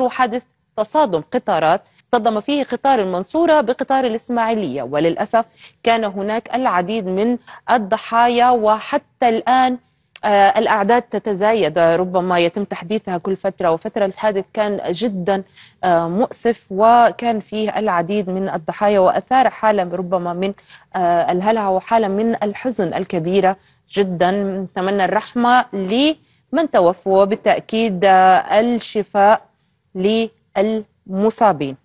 مصر حادث تصادم قطارات صدم فيه قطار المنصورة بقطار الإسماعيلية وللأسف كان هناك العديد من الضحايا وحتى الآن آه، الأعداد تتزايد ربما يتم تحديثها كل فترة وفترة الحادث كان جدا آه، مؤسف وكان فيه العديد من الضحايا وأثار حالة ربما من آه، الهلع وحالة من الحزن الكبيرة جدا نتمنى الرحمة لمن توفوا بالتأكيد الشفاء للمصابين